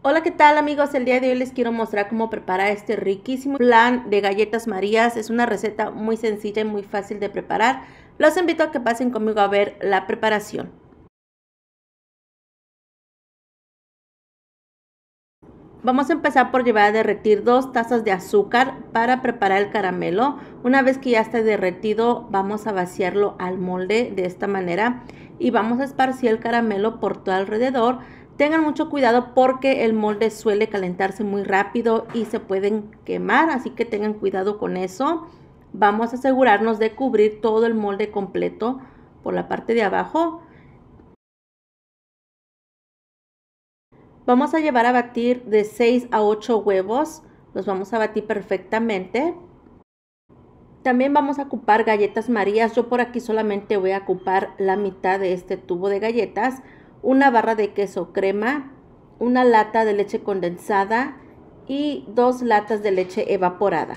Hola, ¿qué tal amigos? El día de hoy les quiero mostrar cómo preparar este riquísimo plan de galletas marías. Es una receta muy sencilla y muy fácil de preparar. Los invito a que pasen conmigo a ver la preparación. Vamos a empezar por llevar a derretir dos tazas de azúcar para preparar el caramelo. Una vez que ya esté derretido, vamos a vaciarlo al molde de esta manera y vamos a esparcir el caramelo por todo alrededor Tengan mucho cuidado porque el molde suele calentarse muy rápido y se pueden quemar, así que tengan cuidado con eso. Vamos a asegurarnos de cubrir todo el molde completo por la parte de abajo. Vamos a llevar a batir de 6 a 8 huevos. Los vamos a batir perfectamente. También vamos a ocupar galletas marías. Yo por aquí solamente voy a ocupar la mitad de este tubo de galletas una barra de queso crema, una lata de leche condensada y dos latas de leche evaporada.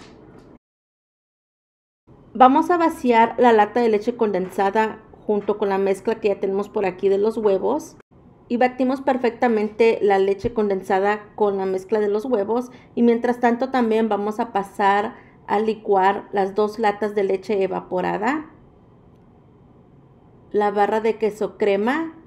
Vamos a vaciar la lata de leche condensada junto con la mezcla que ya tenemos por aquí de los huevos y batimos perfectamente la leche condensada con la mezcla de los huevos y mientras tanto también vamos a pasar a licuar las dos latas de leche evaporada, la barra de queso crema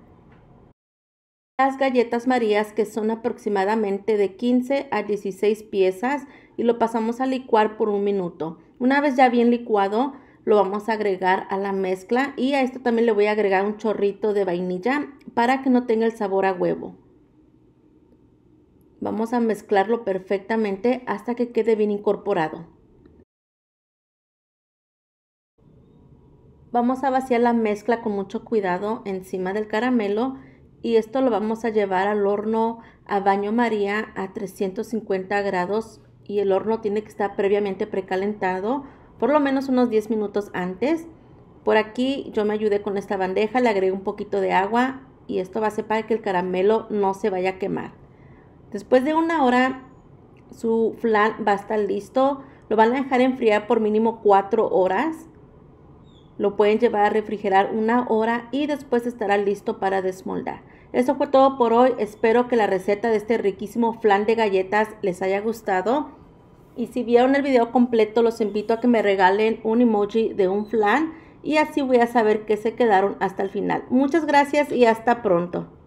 las galletas marías que son aproximadamente de 15 a 16 piezas y lo pasamos a licuar por un minuto. Una vez ya bien licuado, lo vamos a agregar a la mezcla y a esto también le voy a agregar un chorrito de vainilla para que no tenga el sabor a huevo. Vamos a mezclarlo perfectamente hasta que quede bien incorporado. Vamos a vaciar la mezcla con mucho cuidado encima del caramelo y esto lo vamos a llevar al horno a baño María a 350 grados y el horno tiene que estar previamente precalentado por lo menos unos 10 minutos antes. Por aquí yo me ayudé con esta bandeja, le agregué un poquito de agua y esto va a ser para que el caramelo no se vaya a quemar. Después de una hora su flan va a estar listo. Lo van a dejar enfriar por mínimo 4 horas. Lo pueden llevar a refrigerar una hora y después estará listo para desmoldar. Eso fue todo por hoy. Espero que la receta de este riquísimo flan de galletas les haya gustado. Y si vieron el video completo, los invito a que me regalen un emoji de un flan y así voy a saber que se quedaron hasta el final. Muchas gracias y hasta pronto.